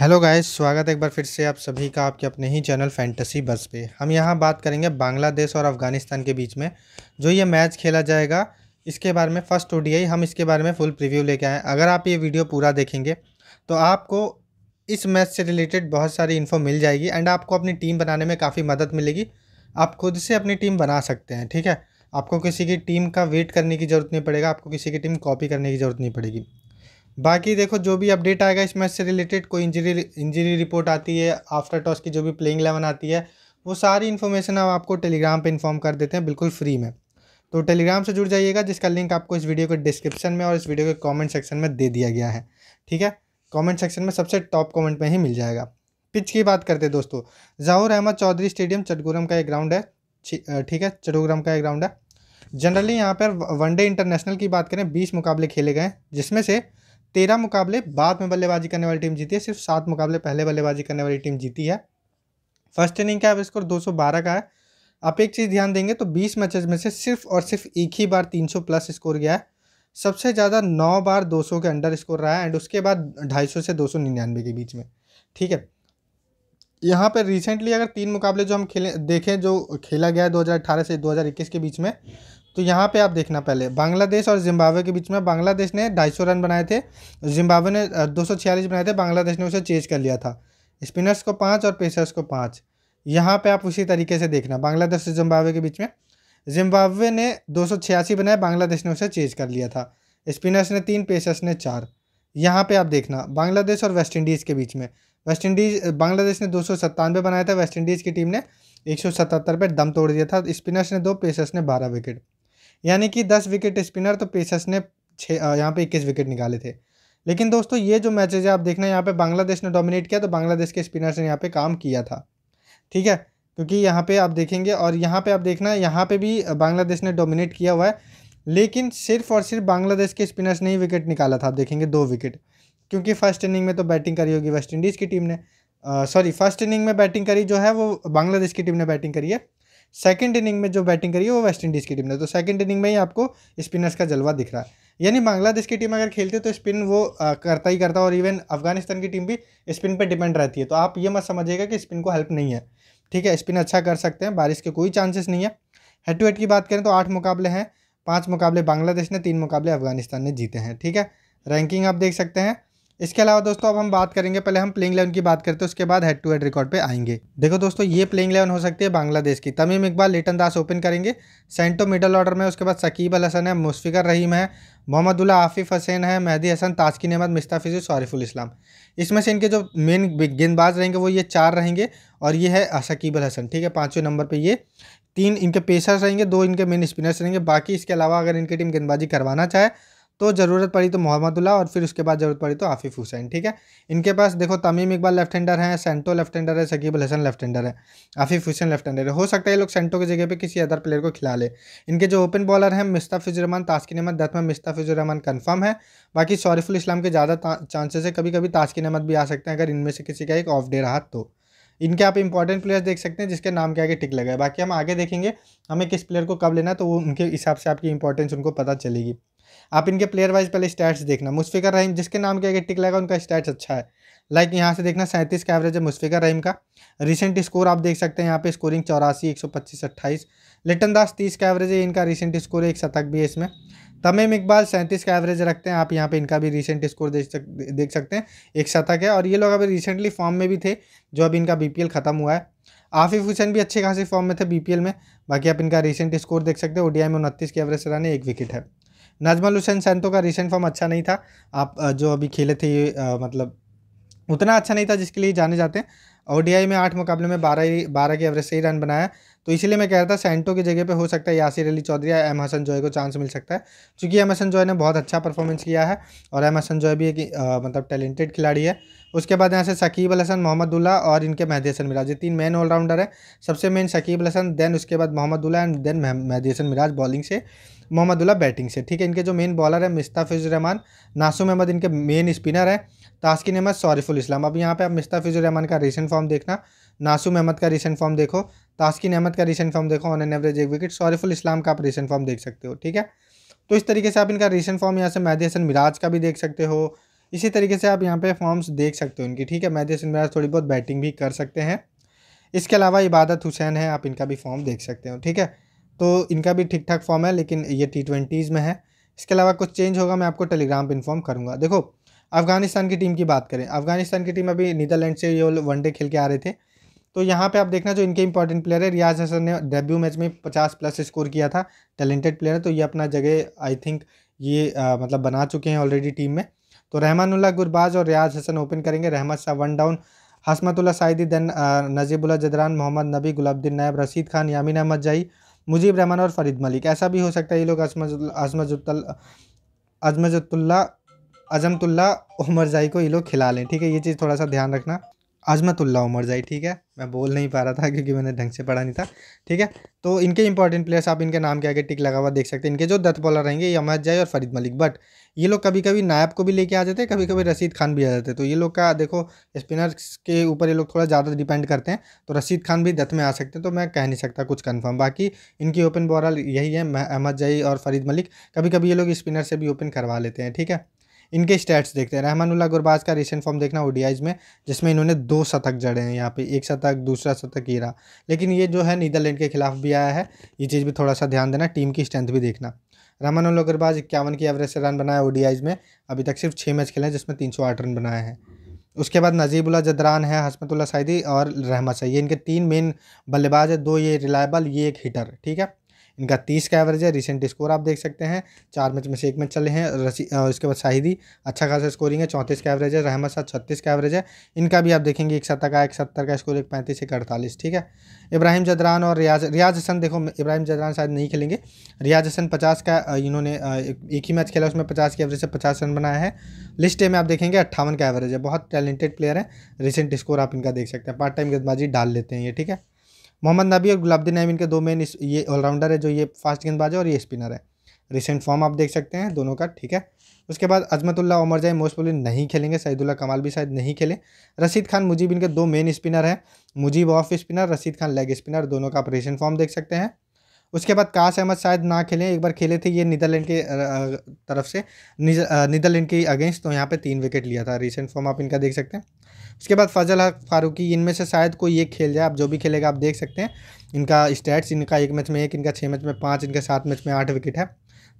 hello guys स्वागत है एक बार फिर से आप सभी का आपके अपने ही चैनल फैंटेसी बस पे हम यहाँ बात करेंगे बांग्लादेश और अफगानिस्तान के बीच में जो ये मैच खेला जाएगा इसके बारे में फर्स्ट ओडीआई हम इसके बारे में फुल प्रीव्यू लेके आए अगर आप ये वीडियो पूरा देखेंगे तो आपको इस मैच से रिलेटेड बहुत सारी इन्फो मिल जाएगी एंड आपको अपनी टीम बनाने में काफ़ी मदद मिलेगी आप खुद से अपनी टीम बना सकते हैं ठीक है आपको किसी की टीम का वेट करने की ज़रूरत नहीं पड़ेगा आपको किसी की टीम कॉपी करने की ज़रूरत नहीं पड़ेगी बाकी देखो जो भी अपडेट आएगा इस मैच से रिलेटेड कोई इंजरी इंजरी रिपोर्ट आती है आफ्टर टॉस की जो भी प्लेइंग इलेवन आती है वो सारी इन्फॉर्मेशन हम आपको टेलीग्राम पे इन्फॉर्म कर देते हैं बिल्कुल फ्री में तो टेलीग्राम से जुड़ जाइएगा जिसका लिंक आपको इस वीडियो के डिस्क्रिप्शन में और इस वीडियो के कॉमेंट सेक्शन में दे दिया गया है ठीक है कॉमेंट सेक्शन में सबसे टॉप कॉमेंट में ही मिल जाएगा पिच की बात करते हैं दोस्तों जाहूर अहमद चौधरी स्टेडियम चटगुरम का एक ग्राउंड है ठीक है चटगुरम का एक ग्राउंड है जनरली यहाँ पर वनडे इंटरनेशनल की बात करें बीस मुकाबले खेले गए जिसमें से तेरह मुकाबले बाद में बल्लेबाजी करने वाली टीम जीती है सिर्फ सात मुकाबले पहले बल्लेबाजी करने वाली टीम जीती है फर्स्ट इनिंग का स्कोर बारह का है आप एक चीज़ ध्यान देंगे तो 20 मैचेस में से सिर्फ और सिर्फ एक ही बार 300 प्लस स्कोर गया है सबसे ज़्यादा नौ बार 200 के अंडर स्कोर रहा है एंड उसके बाद 250 से 299 के बीच में ठीक है यहाँ पर रिसेंटली अगर तीन मुकाबले जो हम खेले देखें जो खेला गया है अठारह से इक्कीस के बीच में तो यहाँ पे आप देखना पहले बांग्लादेश और जिम्बाब्वे के बीच में बांग्लादेश ने ढाई रन बनाए थे जिम्बाब्वे ने दो बनाए थे बांग्लादेश ने उसे चेज कर लिया था स्पिनर्स को पाँच और पेसर्स को पाँच यहाँ पे आप उसी तरीके से देखना बांग्लादेश और जिम्बावे के बीच में जिम्बावे ने दो बनाए बांग्लादेश ने उसे चेज कर लिया था स्पिनर्स ने तीन पेसर्स ने चार यहाँ पे आप देखना बांग्लादेश और वेस्ट इंडीज़ के बीच में वेस्ट इंडीज़ बांग्लादेश ने दो बनाया था वेस्ट इंडीज़ की टीम ने एक सौ पर दम तोड़ दिया था स्पिनर्स ने दो पेसर्स ने बारह विकेट यानी कि दस विकेट स्पिनर तो पेसर्स ने छः यहाँ पे इक्कीस विकेट निकाले थे लेकिन दोस्तों ये जो मैचेज है आप देखना यहाँ पे बांग्लादेश ने डोमिनेट किया तो बांग्लादेश के स्पिनर्स ने यहाँ पे काम किया था ठीक है क्योंकि यहाँ पे आप देखेंगे और यहाँ पे आप देखना यहाँ पे भी बांग्लादेश ने डोमिनेट किया हुआ है लेकिन सिर्फ और सिर्फ बांग्लादेश के स्पिनर्स ने ही विकेट निकाला था आप देखेंगे दो विकेट क्योंकि फर्स्ट इनिंग में तो बैटिंग करी होगी वेस्ट इंडीज़ की टीम ने सॉरी फर्स्ट इनिंग में बैटिंग करी जो है वो बांग्लादेश की टीम ने बैटिंग करी है सेकेंड इनिंग में जो बैटिंग करी है वो वेस्ट इंडीज़ की टीम ने तो सेकेंड इनिंग में ही आपको स्पिनर्स का जलवा दिख रहा है यानी बांग्लादेश की टीम अगर खेलती है तो स्पिन वो आ, करता ही करता और इवन अफगानिस्तान की टीम भी स्पिन पर डिपेंड रहती है तो आप ये मत समझिएगा कि स्पिन को हेल्प नहीं है ठीक है स्पिन अच्छा कर सकते हैं बारिश के कोई चांसेस नहीं है हेड टू हेड की बात करें तो आठ मुकाबले हैं पाँच मुकाबले बांग्लादेश ने तीन मुकाबले अफगानिस्तान ने जीते हैं ठीक है रैंकिंग आप देख सकते हैं इसके अलावा दोस्तों अब हम बात करेंगे पहले हम प्लेइंग लेवन की बात करते हैं उसके बाद हेड टू हेड रिकॉर्ड पे आएंगे देखो दोस्तों ये प्लेइंग लेवन हो सकती है बांग्लादेश की तमीम इकबाल लिटन दास ओपन करेंगे सेंटो मिडल ऑर्डर में उसके बाद सकीब अल हसन है मुशफिकर रहीम है मोहम्मदुल्ला आफिफ हसैन है मेहदी हसन ताजकिन अहमद मिस्ताफिज शारिफुल इस्लाम इसमें से इनके जो मेन गेंदबाज रहेंगे वो ये चार रहेंगे और ये है सकीब अल हसन ठीक है पाँचवें नंबर पर ये तीन इनके पेसर्स रहेंगे दो इनके मेन स्पिनर्स रहेंगे बाकी इसके अलावा अगर इनकी टीम गेंदबाजी करवाना चाहे तो ज़रूरत पड़ी तो मोहम्मदुल्ला और फिर उसके बाद ज़रूरत पड़ी तो आफिफ हुसैन ठीक है इनके पास देखो तमीम इकबाल लेफ्ट हैंडर हैं सेंटो लेफ्ट हैंडर है सकीब अल हसन लेफ्ट हैंडर है आफिफ हुसैन लेफ्ट हैंडर है हो सकता है लोग सेंटो की जगह पे किसी अदर प्लेयर को खिला ले इनके जो ओपन बॉलर हैं मुस्ताफिजुररहमान ताशकिन अहमद दत्त में मुस्ताफिजुररहमान कन्फर्म है बाकी शौरफुल इस्लाम के ज़्यादा चांसेस है कभी कभी ताशकिन अहमद भी आ सकते हैं अगर इनमें से किसी का एक ऑफ डे रहा तो इनके आप इंपॉर्टेंट प्लेयर्स देख सकते हैं जिसके नाम के आगे टिक लगा है बाकी हम आगे देखेंगे हमें किस प्लेयर को कब लेना तो वो उनके हिसाब से आपकी इंपॉर्टेंस उनको पता चलेगी आप इनके प्लेयर वाइज पहले स्टैट्स देखना मुशफ़िकर रहीम जिसके नाम के अगर टिक लगा उनका स्टैट्स अच्छा है लाइक यहाँ से देखना सैंतीस का एवरेज है मुशफ़िकर रहीम का रिसेंट स्कोर आप देख सकते हैं यहाँ पे स्कोरिंग चौरासी एक सौ पच्चीस अट्ठाईस लिटन दास तीस का एवरेज है इनका रिसेंट स्कोर एक शतक भी है इसमें तमीम इकबाल सैंतीस का एवरेज रखते हैं आप यहाँ पे इनका भी रिसेंट स्कोर देख सक देख सकते हैं एक शतक है और ये लोग अभी रिसेंटली फॉर्म में भी थे जो अभी इनका बी ख़त्म हुआ है आफिफ हुसैन भी अच्छे खासे फॉर्म में थे बीपीएल में बाकी आप इनका रिसेंट स्कोर देख सकते हैं ओडीआई में उनतीस के एवरेज से रहने एक विकेट है नजमल हुसैन सेंटो का रिसेंट फॉर्म अच्छा नहीं था आप जो अभी खेले थे मतलब उतना अच्छा नहीं था जिसके लिए जाने जाते हैं ओडीआई में आठ मुकाबले में बारह बारह के एवरेज से ही रन बनाया तो इसीलिए मैं कह रहा था सेंटो की जगह पे हो सकता है यासिर अली चौधरी या एम हसन जॉय को चांस मिल सकता है क्योंकि एम हसन जॉय ने बहुत अच्छा परफॉर्मेंस किया है और एम हसन जॉय भी एक मतलब टैलेंटेड खिलाड़ी है उसके बाद यहाँ से शकीब अल हसन मोहम्मदुल्ला और इनके मेहदी हसन मिराज ये तीन मेन ऑलराउंडर हैं सबसे मेन शकीब अल हसन देन उसके बाद Mahmudullah and then Mehidy Hasan Miraz bowling से मोहम्मदुल्ला बैटिंग से ठीक है इनके जो मेन बॉलर हैं मुस्ताफिजुररहमान नासुम अहमद इनके मेन स्पिनर हैं तास्किन अहमद सौरफुल इस्लाम अब यहाँ पे आप मुस्ताफिजुररहमान का रिसेंट फॉर्म देखना नासुम अहमद का रिसेंट फॉर्म देखो तास्किन अहमद का रिसेंट फॉर्म देखो ऑन एन एवरेज एक विकेट सौरफुल इस्लाम का आप रिसेंट फॉर्म देख सकते हो ठीक है तो इस तरीके से आप इनका रिसेंट फॉर्म यहाँ से मेहदी हसन मिराज का भी देख सकते हो इसी तरीके से आप यहाँ पे फॉर्म्स देख सकते हो इनकी ठीक है मैथ्स तो इनमें थोड़ी बहुत बैटिंग भी कर सकते हैं इसके अलावा इबादत हुसैन है आप इनका भी फॉर्म देख सकते हो ठीक है तो इनका भी ठीक ठाक फॉर्म है लेकिन ये टी ट्वेंटीज़ में है इसके अलावा कुछ चेंज होगा मैं आपको टेलीग्राम पर इन्फॉर्म करूँगा देखो अफगानिस्तान की टीम की बात करें अफगानिस्तान की टीम अभी नीदरलैंड से ये वनडे खेल के आ रहे थे तो यहाँ पे आप देखना जो इनके इंपॉर्टेंट प्लेयर है रियाज हसन ने डेब्यू मैच में पचास प्लस स्कोर किया था टैलेंटेड प्लेयर है तो ये अपना जगह आई थिंक ये आ, मतलब बना चुके हैं ऑलरेडी टीम में तो रहमानुल्ला गुरबाज और रियाज हसन ओपन करेंगे Rahmat Shah one down Hashmatullah Shahidi then uh, Najibullah Zadran Mohammad Nabi Gulbadin नायब रसीद खान यामिन अहमद जई मुजीब रहमान और फरीद मलिक ऐसा भी हो सकता है ये लोग अजमजुल अजमजुल्ला अजमतुल्ला उमर जई को ये लोग खिला लें ठीक है ये चीज़ थोड़ा सा ध्यान रखना अजमतुल्ला उमर जाई ठीक है मैं बोल नहीं पा रहा था क्योंकि मैंने ढंग से पढ़ा नहीं था ठीक है तो इनके इंपॉर्टेंट प्लेयर्स आप इनके नाम के आगे टिक लगा हुआ देख सकते हैं इनके जो दत्त बॉलर रहेंगे ये अहमद जाई और फरीद मलिक बट ये लोग कभी कभी नायब को भी लेके आ जाते हैं कभी कभी रशीद खान भी आ जाते हैं तो ये लोग का देखो स्पिनर्स के ऊपर ये लोग थोड़ा ज़्यादा डिपेंड करते हैं तो रशीद खान भी दत्त में आ सकते हैं तो मैं कह नहीं सकता कुछ कन्फर्म बाकी इनकी ओपन बॉलर यही है अहमद जई और फरीद मलिक कभी कभी ये लोग स्पिनर से भी ओपन करवा लेते हैं ठीक है इनके स्टैट्स देखते हैं रहमानुल्ला गुरबाज का रिसेंट फॉर्म देखना ओडियाइज में जिसमें इन्होंने दो शतक जड़े हैं यहाँ पे एक शतक दूसरा शतक ये रहा लेकिन ये जो है नीदरलैंड के खिलाफ भी आया है ये चीज़ भी थोड़ा सा ध्यान देना टीम की स्ट्रेंथ भी देखना रहमानुल्ला गुरबाज इक्यावन की एवरेज से रन बनाया ओडियाइज में अभी तक सिर्फ छः मैच खेले हैं जिसमें तीन रन बनाए हैं उसके बाद नजीबुल्ला जदरान है हसमतुल्ला सैदी और रहमत सही इनके तीन मेन बल्लेबाज है दो ये रिलायबल ये एक हिटर ठीक है इनका तीस का एवरेज है रिसेंट स्कोर आप देख सकते हैं चार मैच में से एक मैच चले हैं रसी इसके बाद शाहिदी अच्छा खासा स्कोरिंग है चौंतीस का एवरेज है रहमत साहब छत्तीस का एवरेज है इनका भी आप देखेंगे एक सत्तर का एक सत्तर का स्कोर एक पैंतीस एक अड़तालीस ठीक है इब्राहिम जदरान और रियाज रियाज हसन देखो इब्राहिम जदरान शायद नहीं खेलेंगे रियाज हसन पचास का इन्होंने एक ही मैच खेला उसमें पचास के एवरेज से पचास रन बनाया है लिस्ट में आप देखेंगे अट्ठावन का एवरेज है बहुत टैलेंटेड प्लेयर है रिसेंट स्कोर आप इनका देख सकते हैं पार्ट टाइम गेंदबाजी डाल लेते हैं ये ठीक है मोहम्मद नबी और गुलाबद्दीन नईम के दो मेन ये ऑलराउंडर है जो ये फास्ट गेंदबाज है और ये स्पिनर है रिसेंट फॉर्म आप देख सकते हैं दोनों का ठीक है उसके बाद अजमतुल्ला उमर मोस्ट प्रोबली नहीं खेलेंगे सईदुल्ला कमाल भी शायद नहीं खेले रसीद खान मुजीब इनके दो मेन स्पिनर हैं मुजीब ऑफ स्पिनर रसीद खान लेग स्पिनर दोनों का आप रिसेंट फॉर्म देख सकते हैं उसके बाद काश अहमद शायद ना खेलें एक बार खेले थे ये नीदरलैंड के तरफ से नीदरलैंड के अगेंस्ट तो यहाँ पर तीन विकेट लिया था रिसेंट फॉर्म आप इनका देख सकते हैं इसके बाद फजल हक फारूकी इनमें से शायद कोई एक खेल जाए आप जो भी खेलेगा आप देख सकते हैं इनका स्टैट्स इनका एक मैच में एक इनका छः मैच में पाँच इनका सात मैच में आठ विकेट है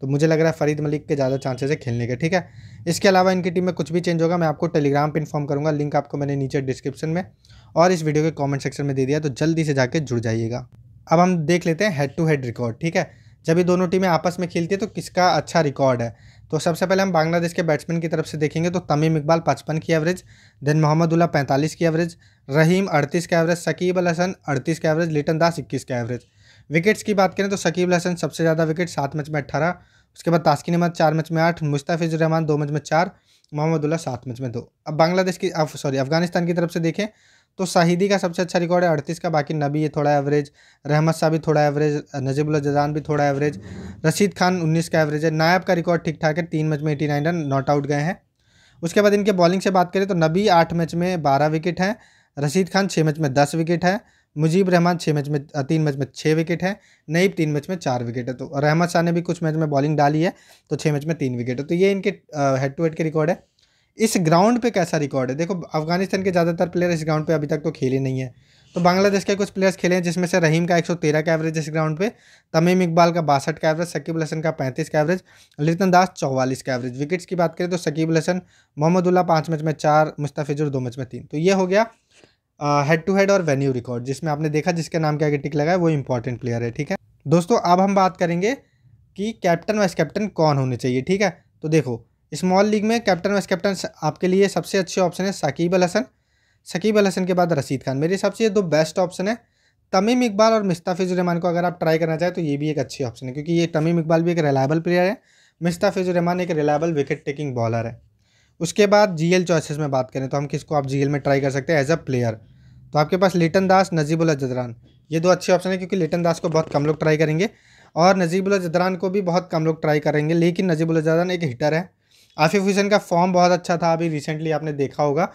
तो मुझे लग रहा है फरीद मलिक के ज़्यादा चांसेस है खेलने के ठीक है इसके अलावा इनकी टीम में कुछ भी चेंज होगा मैं आपको टेलीग्राम पर इन्फॉर्म करूँगा लिंक आपको मैंने नीचे डिस्क्रिप्शन में और इस वीडियो के कॉमेंट सेक्शन में दे दिया तो जल्दी से जाकर जुड़ जाइएगा अब हम देख लेते हैं हेड टू हेड रिकॉर्ड ठीक है जब ये दोनों टीमें आपस में खेलती है तो किसका अच्छा रिकॉर्ड है तो सबसे पहले हम बांग्लादेश के बैट्समैन की तरफ से देखेंगे तो तमीम इकबाल पचपन की एवरेज देन मोहम्मद उल्ला पैंतालीस की एवरेज रहीम अड़तीस का एवरेज सकीब अल हसन अड़तीस का एवरेज लिटन दास इक्कीस का एवरेज विकेट्स की बात करें तो सकीब अल हसन सबसे ज़्यादा विकेट सात मैच में अट्ठारह उसके बाद तास्किन अहमद चार मैच में आठ मुस्ताफिज रहमान दो मैच में चार उल्ला सात मैच में दो अब बांग्लादेश की सॉरी अफगानिस्तान की तरफ से देखें तो शाहिदी का सबसे अच्छा रिकॉर्ड है अड़तीस का बाकी नबी है थोड़ा एवरेज रहमत शाह भी थोड़ा एवरेज नजीबुल जजान भी थोड़ा एवरेज रशीद खान उन्नीस का एवरेज है नायब का रिकॉर्ड ठीक ठाक है तीन मैच में eighty nine run not out गए हैं उसके बाद इनके बॉलिंग से बात करें तो नबी आठ मैच में बारह विकेट हैं रशीद खान छः मैच में दस विकेट है मुजीब रहमान छः मैच में तीन मैच में छः विकेट है नईब तीन मैच में चार विकेट है तो रहमत शाह ने भी कुछ मैच में बॉलिंग डाली है तो छः मैच में तीन विकेट है तो ये इनके हेड टू हेड के रिकॉर्ड है इस ग्राउंड पे कैसा रिकॉर्ड है देखो अफगानिस्तान के ज़्यादातर प्लेयर इस ग्राउंड पे अभी तक तो खेले नहीं है तो बांग्लादेश के कुछ प्लेयर्स खेले हैं जिसमें से रहीम का 113 का एवरेज इस ग्राउंड पे तमीम इकबाल का बासठ का एवरेज सकीब हसन का 35 का एवरेज लितन दास चौवालीस का एवरेज विकेट्स की बात करें तो सकीब हसन मोहम्मदुल्ला पाँच मैच में चार मुस्ताफिजुर दो मैच में तीन तो ये हो गया हेड टू हेड और वेन्यू रिकॉर्ड जिसमें आपने देखा जिसके नाम के आगे टिक लगा है वो इंपॉर्टेंट प्लेयर है ठीक है दोस्तों अब हम बात करेंगे कि कैप्टन वाइस कैप्टन कौन होने चाहिए ठीक है तो देखो स्मॉल लीग में कैप्टन वाइस कैप्टन आपके लिए सबसे अच्छे ऑप्शन है सकीब अल हसन सकीब अल हसन के बाद रसीद खान मेरे हिसाब से ये दो बेस्ट ऑप्शन है तमीम इकबाल और मुस्ताफिजुररहमान को अगर आप ट्राई करना चाहें तो ये भी एक अच्छी ऑप्शन है क्योंकि ये तमीम इकबाल भी एक रिलायबल प्लेयर है मुस्ताफिजुररहमान एक रिलायबल विकेट टेकिंग बॉलर है उसके बाद जी एल चॉइसेस में बात करें तो हम किसको आप जी एल में ट्राई कर सकते हैं एज अ प्लेयर तो आपके पास लिटन दास नजीबुल जदरान ये दो अच्छे ऑप्शन है क्योंकि लिटन दास को बहुत कम लोग ट्राई करेंगे और नजीबुल जदरान को भी बहुत कम लोग ट्राई करेंगे लेकिन नजीबुल जदरान एक हिटर है आफिफ हुसैन का फॉर्म बहुत अच्छा था अभी रिसेंटली आपने देखा होगा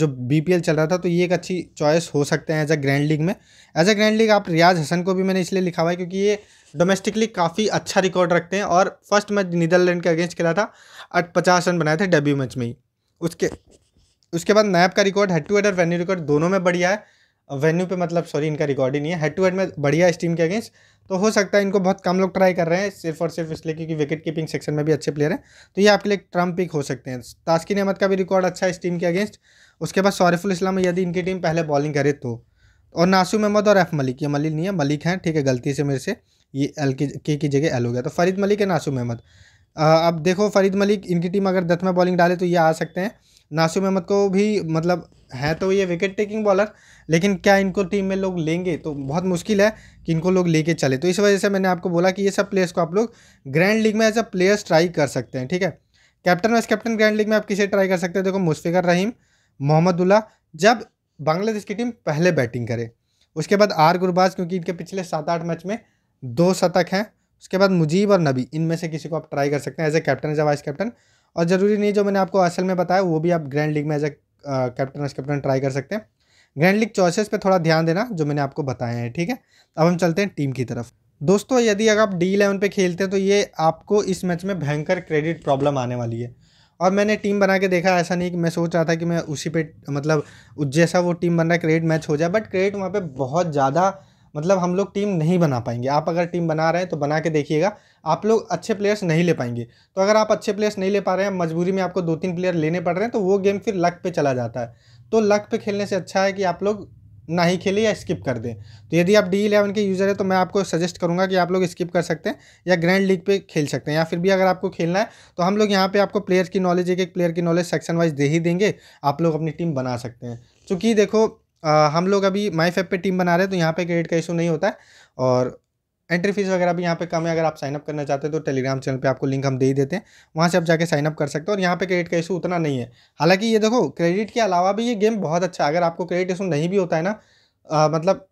जो बी चल रहा था तो ये एक अच्छी चॉइस हो सकते हैं एज अ ग्रैंड लीग में एज अ ग्रैंड लीग आप रियाज हसन को भी मैंने इसलिए लिखा हुआ है क्योंकि ये डोमेस्टिकली काफ़ी अच्छा रिकॉर्ड रखते हैं और फर्स्ट मैच नीदरलैंड के अगेंस्ट खेला था अट पचास रन बनाए थे डेब्यू मैच में ही उसके उसके बाद नैब का रिकॉर्ड हेड टू हेड और वेन्यू रिकॉर्ड दोनों में बढ़िया है वेन्यू पे मतलब सॉरी इनका रिकॉर्ड ही नहीं है हेड टू हेड में बढ़िया इस टीम के अगेंस्ट तो हो सकता है इनको बहुत कम लोग ट्राई कर रहे हैं सिर्फ और सिर्फ इसलिए क्योंकि विकेट कीपिंग सेक्शन में भी अच्छे प्लेयर हैं तो ये आपके लिए ट्रम्प पिक हो सकते हैं तास्किन अहमद का भी रिकॉर्ड अच्छा है इस टीम के अगेंस्ट उसके बाद सौरफुल इस्लाम यदि इनकी टीम पहले बॉलिंग करे तो और नासू अहमद और एफ मलिक ये मलिक नहीं है मलिक हैं ठीक है गलती से मेरे से ये एल की के की जगह एल हो गया तो फरीद मलिक है नासू अहमद अब देखो फरीद मलिक इनकी टीम अगर दथ में बॉलिंग डाले तो ये आ सकते हैं नासिम अहमद को भी मतलब है तो ये विकेट टेकिंग बॉलर लेकिन क्या इनको टीम में लोग लेंगे तो बहुत मुश्किल है कि इनको लोग लेके चले तो इस वजह से मैंने आपको बोला कि ये सब प्लेयर्स को आप लोग ग्रैंड लीग में एज अ प्लेयर्स ट्राई कर सकते हैं ठीक है captain vice captain grand league में आप किसे ट्राई कर सकते हैं देखो मुशफिकर रहीम मोहम्मदुल्ला जब बांग्लादेश की टीम पहले बैटिंग करे उसके बाद आर गुरबाज क्योंकि इनके पिछले सात आठ मैच में दो शतक हैं उसके बाद मुजीब और नबी इनमें से किसी को आप ट्राई कर सकते हैं as a captain as a vice captain और ज़रूरी नहीं जो मैंने आपको असल में बताया वो भी आप ग्रैंड लीग में as a captain as captain try कर सकते हैं ग्रैंड लीग चॉइसेस पे थोड़ा ध्यान देना जो मैंने आपको बताए हैं ठीक है अब हम चलते हैं टीम की तरफ दोस्तों यदि अगर आप डी इलेवन पर खेलते हैं तो ये आपको इस मैच में भयंकर क्रेडिट प्रॉब्लम आने वाली है और मैंने टीम बना के देखा ऐसा नहीं कि मैं सोच रहा था कि मैं उसी पे मतलब जैसा वो टीम बन रहा है क्रेडिट मैच हो जाए बट क्रेडिट वहाँ पे बहुत ज़्यादा मतलब हम लोग टीम नहीं बना पाएंगे आप अगर टीम बना रहे हैं तो बना के देखिएगा आप लोग अच्छे प्लेयर्स नहीं ले पाएंगे तो अगर आप अच्छे प्लेयर्स नहीं ले पा रहे हैं मजबूरी में आपको दो तीन प्लेयर लेने पड़ रहे हैं तो वो गेम फिर लक पे चला जाता है तो लक पे खेलने से अच्छा है कि आप लोग ना ही खेलें या स्किप कर दें तो यदि आप डी इलेवन के यूज़र हैं तो मैं आपको सजेस्ट करूंगा कि आप लोग स्किप कर सकते हैं या ग्रैंड लीग पे खेल सकते हैं या फिर भी अगर आपको खेलना है तो हम लोग यहाँ पे आपको प्लेयर की नॉलेज एक एक प्लेयर की नॉलेज सेक्शन वाइज दे ही देंगे आप लोग अपनी टीम बना सकते हैं चूँकि देखो आ, हम लोग अभी माई फेप पर टीम बना रहे हैं तो यहाँ पर क्रेडिट का इशू नहीं होता है और एंट्री फीस वगैरह भी यहाँ पे कम है अगर आप साइनअप करना चाहते हैं तो टेलीग्राम चैनल पे आपको लिंक हम दे ही देते हैं वहाँ से आप जाके साइनअप कर सकते हो और यहाँ पे क्रेडिट का इशू उतना नहीं है हालांकि ये देखो क्रेडिट के अलावा भी ये गेम बहुत अच्छा है अगर आपको क्रेडिट इशू नहीं भी होता है ना आ, मतलब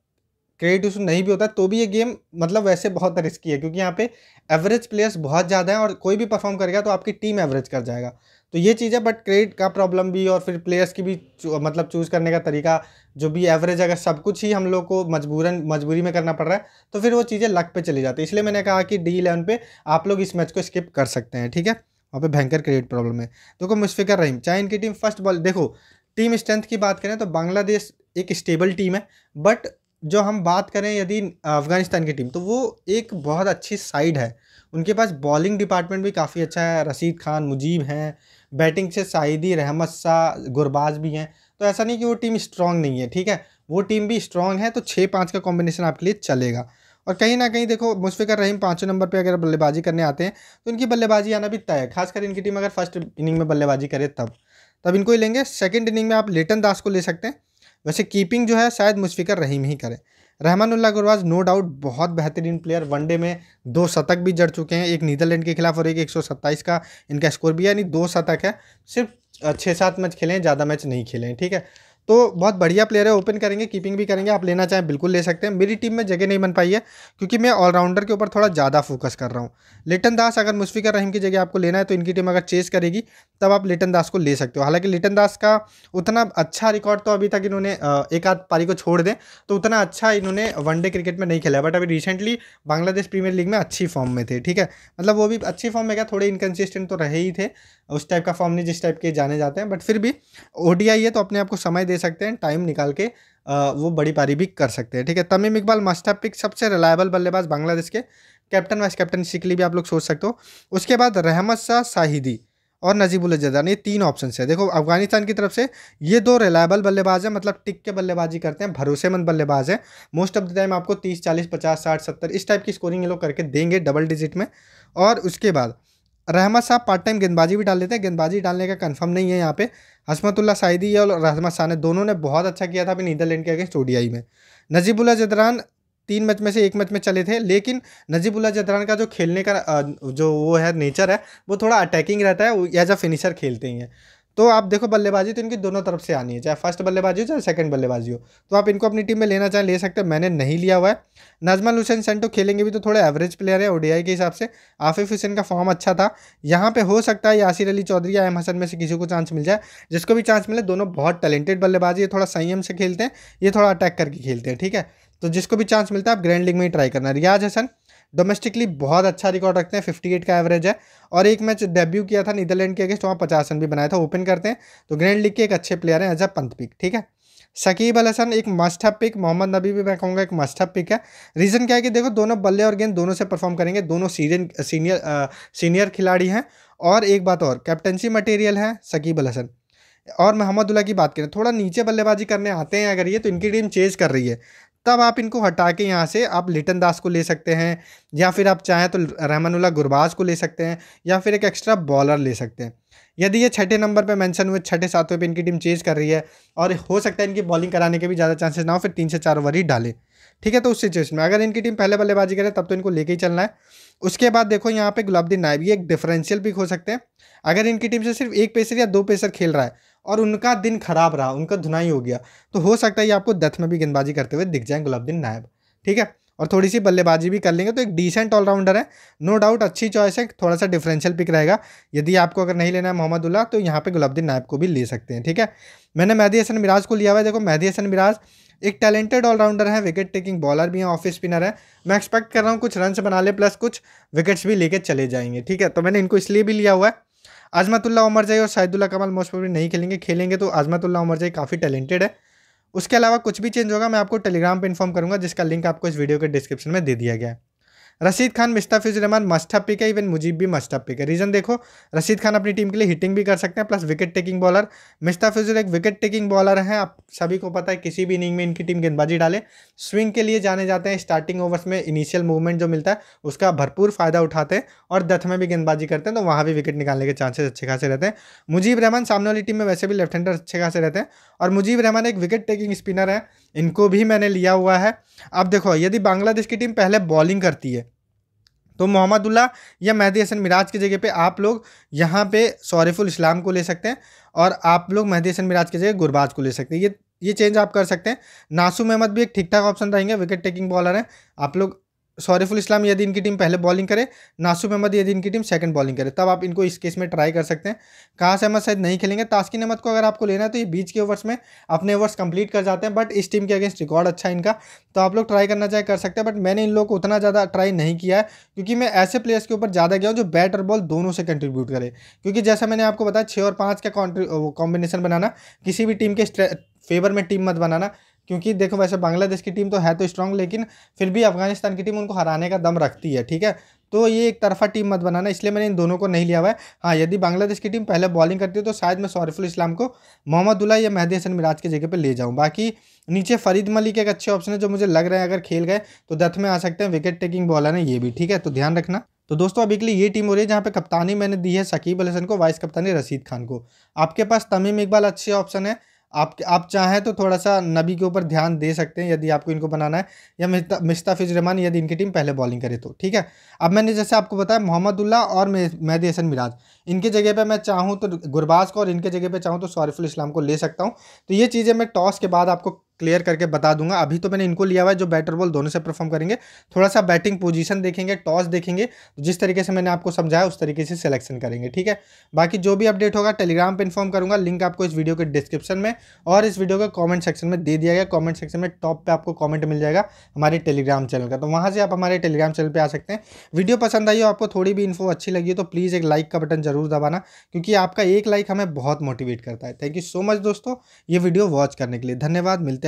क्रेडिट इशू नहीं भी होता तो भी ये गेम मतलब वैसे बहुत रिस्की है क्योंकि यहाँ पे एवरेज प्लेयर्स बहुत ज़्यादा हैं और कोई भी परफॉर्म करेगा तो आपकी टीम एवरेज कर जाएगा तो ये चीज़ है बट क्रेडिट का प्रॉब्लम भी और फिर प्लेयर्स की भी मतलब चूज़ करने का तरीका जो भी एवरेज अगर सब कुछ ही हम लोग को मजबूरन मजबूरी में करना पड़ रहा है तो फिर वो चीज़ें लक पे चली जाती है इसलिए मैंने कहा कि डी इलेवन पर आप लोग इस मैच को स्किप कर सकते हैं ठीक है वहाँ पर भयंकर क्रेडिट प्रॉब्लम है देखो मुशफिकर रहीम चाहे इनकी टीम फर्स्ट बॉल देखो टीम स्ट्रेंथ की बात करें तो बांग्लादेश एक स्टेबल टीम है बट जो हम बात करें यदि अफ़गानिस्तान की टीम तो वो एक बहुत अच्छी साइड है उनके पास बॉलिंग डिपार्टमेंट भी काफ़ी अच्छा है रशीद खान मुजीब हैं बैटिंग से साइदी रहमत शाह गुरबाज भी हैं तो ऐसा नहीं कि वो टीम स्ट्रॉन्ग नहीं है ठीक है वो टीम भी स्ट्रॉन्ग है तो छः पाँच का कॉम्बिनेशन आपके लिए चलेगा और कहीं ना कहीं देखो मुशफ़िकर रहीम पाँचों नंबर पे अगर बल्लेबाजी करने आते हैं तो इनकी बल्लेबाजी आना भी तय है खासकर इनकी टीम अगर फर्स्ट इनिंग में बल्लेबाजी करे तब तब इनको ही लेंगे सेकेंड इनिंग में आप लेटन दास को ले सकते हैं वैसे कीपिंग जो है शायद मुशफ़िकर रहीम ही करें रहमानुल्लाह गुरवाज नो डाउट बहुत बेहतरीन प्लेयर वनडे में दो शतक भी जड़ चुके हैं एक नीदरलैंड के खिलाफ और एक एक का इनका स्कोर भी है यानी दो शतक है सिर्फ छः सात मैच खेले हैं ज़्यादा मैच नहीं खेले हैं ठीक है तो बहुत बढ़िया प्लेयर है ओपन करेंगे कीपिंग भी करेंगे आप लेना चाहें बिल्कुल ले सकते हैं मेरी टीम में जगह नहीं बन पाई है क्योंकि मैं ऑलराउंडर के ऊपर थोड़ा ज़्यादा फोकस कर रहा हूँ लिटन दास अगर मुशफिकर रहीम की जगह आपको लेना है तो इनकी टीम अगर चेस करेगी तब आप लिटन दास को ले सकते हो हालांकि लिटन दास का उतना अच्छा रिकॉर्ड तो अभी तक इन्होंने एक आध पारी को छोड़ दें तो उतना अच्छा इन्होंने वनडे क्रिकेट में नहीं खेला बट अभी रिसेंटली बांग्लादेश प्रीमियर लीग में अच्छी फॉर्म में थे ठीक है मतलब वो भी अच्छी फॉर्म में क्या थोड़े इनकन्सिस्टेंट तो रहे ही थे उस टाइप का फॉर्म नहीं जिस टाइप के जाने जाते हैं बट फिर भी ओडीआई है तो अपने आप को समय दे सकते हैं टाइम निकाल के आ, वो बड़ी पारी भी कर सकते हैं ठीक है तमीम इकबाल मास्टर पिक सबसे रिलायबल बल्लेबाज बांग्लादेश के कैप्टन वाइस कैप्टन के लिए भी आप लोग सोच सकते हो उसके बाद रहमत शाह साहिदी और नजीबुल जदान ये तीन ऑप्शन है देखो अफगानिस्तान की तरफ से ये दो रिलायबल बल्लेबाज हैं मतलब टिक के बल्लेबाजी करते हैं भरोसेमंद बल्लेबाज हैं मोस्ट ऑफ द टाइम आपको तीस चालीस पचास साठ सत्तर इस टाइप की स्कोरिंग ये लोग करके देंगे डबल डिजिट में और उसके बाद रहमत साहब पार्ट टाइम गेंदबाजी भी डाल लेते हैं गेंदबाजी डालने का कंफर्म नहीं है यहाँ पे हसमतुल्ला साइदी और रहमत शाह ने दोनों ने बहुत अच्छा किया था अभी नीदरलैंड के अगेंस्ट ओडीआई में नजीबुल्ला जदरान तीन मैच में से एक मैच में चले थे लेकिन नजीबुल्ला जदरान का जो खेलने का जो वो है नेचर है वो थोड़ा अटैकिंग रहता है एज अ फिनिशर खेलते ही हैं तो आप देखो बल्लेबाजी तो इनकी दोनों तरफ से आनी है चाहे फर्स्ट बल्लेबाजी हो चाहे सेकंड बल्लेबाजी हो तो आप इनको अपनी टीम में लेना चाहें ले सकते हैं मैंने नहीं लिया हुआ है नजमल हुसैन सेंटो खेलेंगे भी तो थोड़े एवरेज प्लेयर है ओडीआई के हिसाब से आफिफ हुसैन का फॉर्म अच्छा था यहाँ पर हो सकता है यासिर अली चौधरी या एम हसन में से किसी को चांस मिल जाए जिसको भी चांस मिले दोनों बहुत टैलेंटेड बल्लेबाजी है थोड़ा संयम से खेलते हैं ये थोड़ा अटैक करके खेलते हैं ठीक है तो जिसको भी चांस मिलता है आप ग्रैंड लीग में ही ट्राई करना रियाज हसन डोमेस्टिकली बहुत अच्छा रिकॉर्ड रखते हैं फिफ्टी एट का एवरेज है और एक मैच डेब्यू किया था नीदरलैंड के अगेंस्ट वहाँ पचास रन भी बनाया था ओपन करते हैं तो ग्रैंड लीग के एक अच्छे प्लेयर हैं एज अ पंथ पिक ठीक है शकीब अल हसन एक मस्ट अप पिक मोहम्मद नबी भी मैं कहूँगा एक मस्ट अप पिक है रीज़न क्या है कि देखो दोनों बल्ले और गेंद दोनों से परफॉर्म करेंगे दोनों सीजन सीनियर आ, सीनियर खिलाड़ी हैं और एक बात और कैप्टनसी मटेरियल है शकीब अल हसन और महमदुल्ला की बात करें थोड़ा नीचे बल्लेबाजी करने आते हैं अगर ये तो इनकी टीम चेज कर रही है तब आप इनको हटा के यहाँ से आप लिटन दास को ले सकते हैं या फिर आप चाहें तो रहमानुल्ला गुरबाज को ले सकते हैं या फिर एक एक्स्ट्रा बॉलर ले सकते हैं यदि ये छठे नंबर पे मेंशन हुए छठे सातवें पे इनकी टीम चेज कर रही है और हो सकता है इनकी बॉलिंग कराने के भी ज़्यादा चांसेस ना हो फिर तीन से चार ओवर ही डाले ठीक है तो उस सिचुएशन में अगर इनकी टीम पहले बल्लेबाजी करे तब तो इनको लेके ही चलना है उसके बाद देखो यहाँ पे गुलाबदीन नायब ये एक डिफरेंशियल पिक हो सकते हैं अगर इनकी टीम से सिर्फ एक पेसर या दो पेसर खेल रहा है और उनका दिन खराब रहा उनका धुनाई हो गया तो हो सकता है ये आपको दथ में भी गेंदबाजी करते हुए दिख जाए गुलाबद्दीन नायब ठीक है और थोड़ी सी बल्लेबाजी भी कर लेंगे तो एक डिसेंट ऑलराउंडर है नो डाउट अच्छी चॉइस है थोड़ा सा डिफरेंशियल पिक रहेगा यदि आपको अगर नहीं लेना है मोहम्मद उल्ला तो यहाँ पे गुलाबद्दीन नायब को भी ले सकते हैं ठीक है मैंने मेहदी हसन मिराज को लिया हुआ है देखो मेहदी हसन मिराज एक टैलेंटेड ऑलराउंडर है विकेट टेकिंग बॉलर भी हैं ऑफिस स्पिनर है मैं एक्सपेक्ट कर रहा हूँ कुछ रन बना ले प्लस कुछ विकेट्स भी लेके चले जाएंगे ठीक है तो मैंने इनको इसलिए भी लिया हुआ है आजमतुल्ला उमरजई और शाहिदुल्ला कमाल मोस्ट प्रोबली नहीं खेलेंगे खेलेंगे तो आजमतुल्ला उमरजई काफ़ी टैलेंटेड है उसके अलावा कुछ भी चेंज होगा मैं आपको टेलीग्राम पर इन्फॉर्म करूँगा जिसका लिंक आपको इस वीडियो के डिस्क्रिप्शन में दे दिया गया है Rashid Khan must must have pick है इवन मुजीब भी मस्टअप पिक है रीजन देखो रशीद खान अपनी टीम के लिए हिटिंग भी कर सकते हैं plus wicket taking bowler Mustafizur एक विकेट टेकिंग बॉलर हैं आप सभी को पता है किसी भी इनिंग में इनकी टीम गेंदबाजी डाले स्विंग के लिए जाने जाते हैं स्टार्टिंग ओवर्स में इनिशियल मूवमेंट जो मिलता है उसका भरपूर फ़ायदा उठाते हैं और दथ में भी गेंदबाजी करते हैं तो वहाँ भी विकेट निकालने के चांसेस अच्छे खासे रहते हैं मुजीब रहमान सामने वाली टीम में वैसे भी लेफ्ट हैंडर अच्छे खासे रहते हैं और मुजीब रहमान एक विकेट टेकिंग स्पिनर है इनको भी मैंने लिया हुआ है अब देखो यदि बांग्लादेश की टीम पहले बॉलिंग करती है तो मोहम्मदुल्ला या मेहदी हसन मिराज की जगह पे आप लोग यहाँ पे सौरफुल इस्लाम को ले सकते हैं और आप लोग मेहदी हसन मिराज की जगह गुरबाज को ले सकते हैं ये ये चेंज आप कर सकते हैं नासू अहमद भी एक ठीक ठाक ऑप्शन रहेंगे विकेट टेकिंग बॉलर हैं आप लोग सॉरीफुल इस्लाम यदि इनकी टीम पहले बॉलिंग करे नासुफ अहमद यदि इनकी टीम सेकंड बॉलिंग करे तब आप इनको इस केस में ट्राई कर सकते हैं कहाँ से अहमद शायद नहीं खेलेंगे तास्किन अहमद को अगर आपको लेना है तो ये बीच के ओवर्स में अपने ओवर्स कंप्लीट कर जाते हैं बट इस टीम के अगेंस्ट रिकॉर्ड अच्छा है इनका तो आप लोग ट्राई करना चाहे कर सकते हैं बट मैंने इन लोग को उतना ज़्यादा ट्राई नहीं किया है क्योंकि मैं ऐसे प्लेयर्स के ऊपर ज़्यादा गया हूँ जो बैट और बॉल दोनों से कंट्रीब्यूट करे क्योंकि जैसा मैंने आपको बताया छः और पाँच का कॉम्बिनेशन बनाना किसी भी टीम के फेवर में टीम मत बनाना क्योंकि देखो वैसे बांग्लादेश की टीम तो है तो स्ट्रांग लेकिन फिर भी अफगानिस्तान की टीम उनको हराने का दम रखती है ठीक है तो ये एक तरफा टीम मत बनाना इसलिए मैंने इन दोनों को नहीं लिया हुआ है हाँ यदि बांग्लादेश की टीम पहले बॉलिंग करती है तो शायद मैं सौरफुल इस्लाम को मोहम्मद मोहम्मदुल्ला या मेहदी हसन मिराज की जगह पर ले जाऊँ बाकी नीचे फरीद मलिक एक अच्छे ऑप्शन है जो मुझे लग रहे हैं अगर खेल गए तो दत्थ में आ सकते हैं विकेट टेकिंग बॉलर है ये भी ठीक है तो ध्यान रखना तो दोस्तों अभी के लिए ये टीम हो रही है जहाँ पे कप्तानी मैंने दी है शकीब अल हसन को वाइस कप्तानी रशीद खान को आपके पास तमीम इकबाल अच्छे ऑप्शन है आप आप चाहें तो थोड़ा सा नबी के ऊपर ध्यान दे सकते हैं यदि आपको इनको बनाना है या मिस्ताफिज रहमान यदि इनकी टीम पहले बॉलिंग करे तो ठीक है अब मैंने जैसे आपको बताया मोहम्मदुल्ला और मेहदी हसन मिराज इनके जगह पे मैं चाहूँ तो गुरबाज को और इनके जगह पे चाहूँ तो सौरफुल इस्लाम को ले सकता हूँ तो ये चीज़ें मैं टॉस के बाद आपको क्लियर करके बता दूंगा अभी तो मैंने इनको लिया हुआ है जो बैटर बॉल दोनों से परफॉर्म करेंगे थोड़ा सा बैटिंग पोजीशन देखेंगे टॉस देखेंगे तो जिस तरीके से मैंने आपको समझाया उस तरीके से सिलेक्शन करेंगे ठीक है बाकी जो भी अपडेट होगा टेलीग्राम पर इन्फॉर्म करूंगा लिंक आपको इस वीडियो के डिस्क्रिप्शन में और इस वीडियो के कॉमेंट सेक्शन में दे दिया गया कॉमेंट सेक्शन में टॉप पर आपको कॉमेंट मिल जाएगा हमारे टेलीग्राम चैनल का तो वहाँ से आप हमारे टेलीग्राम चैनल पर आ सकते हैं वीडियो पसंद आई हो आपको थोड़ी भी इन्फो अच्छी लगी तो प्लीज़ एक लाइक का बटन जरूर दबाना क्योंकि आपका एक लाइक हमें बहुत मोटिवेट करता है थैंक यू सो मच दोस्तों ये वीडियो वॉच करने के लिए धन्यवाद मिलते हैं